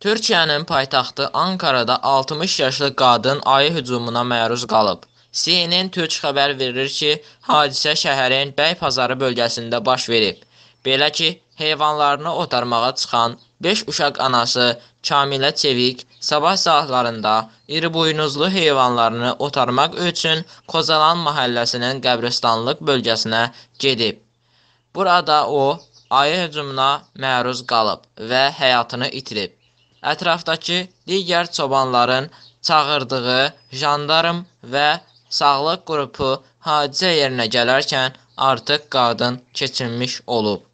Türkiyənin paytaxtı Ankarada 60 yaşlı qadın ayı hücumuna məruz qalıb. CNN Türk xəbər verir ki, hadisə şəhərin Bəy Pazarı bölgəsində baş verib. Belə ki, heyvanlarını otarmağa çıxan 5 uşaq anası Kamilə Çevik sabah saatlarında iri buynuzlu heyvanlarını otarmaq üçün Kozalan məhəlləsinin qəbristanlıq bölgəsinə gedib. Burada o ayı hücumuna məruz qalıb və həyatını itirib ətrafdakı digər çobanların çağırdığı jandarm və sağlıq qrupu hadisə yerinə gələrkən artıq qadın keçinmiş olub.